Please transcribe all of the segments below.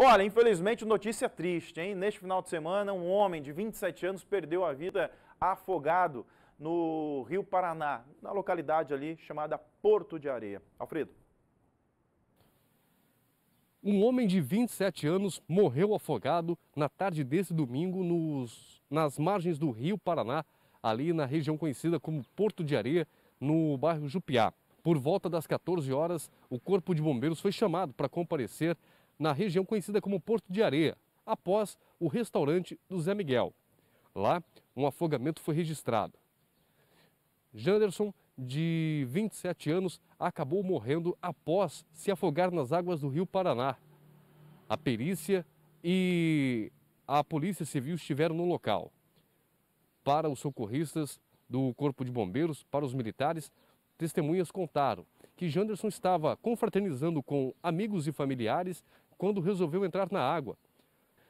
Olha, infelizmente, notícia triste, hein? Neste final de semana, um homem de 27 anos perdeu a vida afogado no Rio Paraná, na localidade ali chamada Porto de Areia. Alfredo. Um homem de 27 anos morreu afogado na tarde desse domingo nos, nas margens do Rio Paraná, ali na região conhecida como Porto de Areia, no bairro Jupiá. Por volta das 14 horas, o Corpo de Bombeiros foi chamado para comparecer na região conhecida como Porto de Areia, após o restaurante do Zé Miguel. Lá, um afogamento foi registrado. Janderson, de 27 anos, acabou morrendo após se afogar nas águas do Rio Paraná. A perícia e a Polícia Civil estiveram no local. Para os socorristas do Corpo de Bombeiros, para os militares, testemunhas contaram que Janderson estava confraternizando com amigos e familiares quando resolveu entrar na água.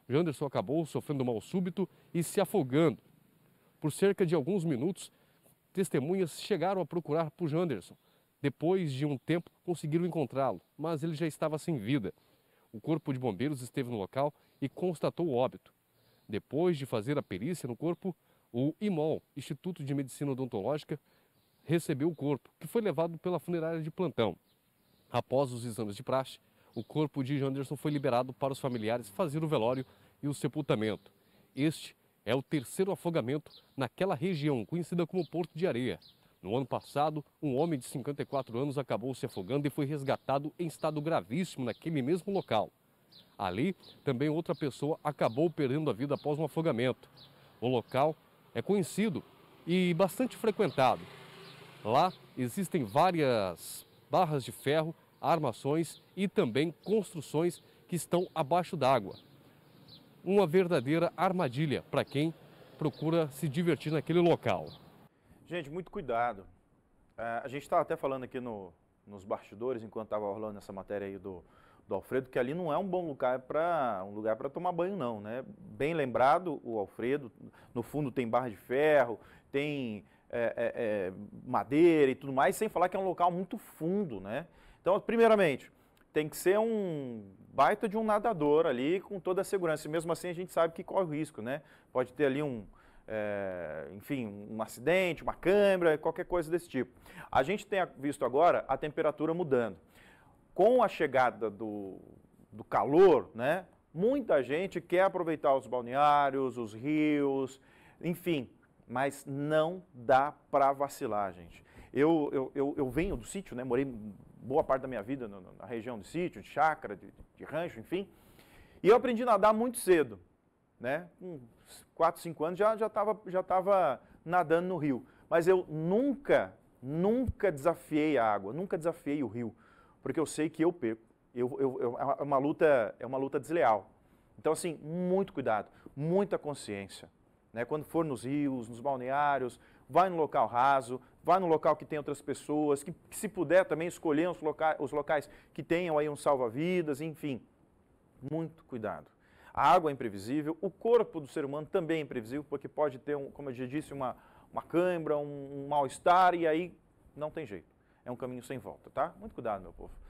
Janderson acabou sofrendo mal súbito e se afogando. Por cerca de alguns minutos, testemunhas chegaram a procurar por Janderson. Depois de um tempo, conseguiram encontrá-lo, mas ele já estava sem vida. O corpo de bombeiros esteve no local e constatou o óbito. Depois de fazer a perícia no corpo, o IMOL, Instituto de Medicina Odontológica, recebeu o corpo, que foi levado pela funerária de plantão. Após os exames de praxe, o corpo de Janderson foi liberado para os familiares fazer o velório e o sepultamento. Este é o terceiro afogamento naquela região, conhecida como Porto de Areia. No ano passado, um homem de 54 anos acabou se afogando e foi resgatado em estado gravíssimo naquele mesmo local. Ali, também outra pessoa acabou perdendo a vida após um afogamento. O local é conhecido e bastante frequentado. Lá existem várias barras de ferro armações e também construções que estão abaixo d'água. Uma verdadeira armadilha para quem procura se divertir naquele local. Gente, muito cuidado. É, a gente estava até falando aqui no, nos bastidores, enquanto estava rolando essa matéria aí do, do Alfredo, que ali não é um bom lugar para um lugar para tomar banho não, né? Bem lembrado o Alfredo, no fundo tem barra de ferro, tem é, é, é, madeira e tudo mais, sem falar que é um local muito fundo, né? Então, primeiramente, tem que ser um baita de um nadador ali com toda a segurança. E mesmo assim, a gente sabe que corre o risco, né? Pode ter ali um, é, enfim, um acidente, uma câimbra, qualquer coisa desse tipo. A gente tem visto agora a temperatura mudando. Com a chegada do, do calor, né? Muita gente quer aproveitar os balneários, os rios, enfim, mas não dá para vacilar, gente. Eu, eu, eu, eu, venho do sítio, né? morei boa parte da minha vida na região do sítio, de chácara, de, de rancho, enfim. E eu aprendi a nadar muito cedo, né? Com 4, 5 anos já estava já tava nadando no rio. Mas eu nunca, nunca desafiei a água, nunca desafiei o rio, porque eu sei que eu perco. Eu, eu, eu, é, uma luta, é uma luta desleal. Então, assim, muito cuidado, muita consciência. Né? Quando for nos rios, nos balneários, vai no local raso, vai no local que tem outras pessoas, que, que se puder também escolher os locais, os locais que tenham aí um salva-vidas, enfim. Muito cuidado. A água é imprevisível, o corpo do ser humano também é imprevisível, porque pode ter, um, como eu já disse, uma, uma cãibra, um, um mal-estar, e aí não tem jeito. É um caminho sem volta, tá? Muito cuidado, meu povo.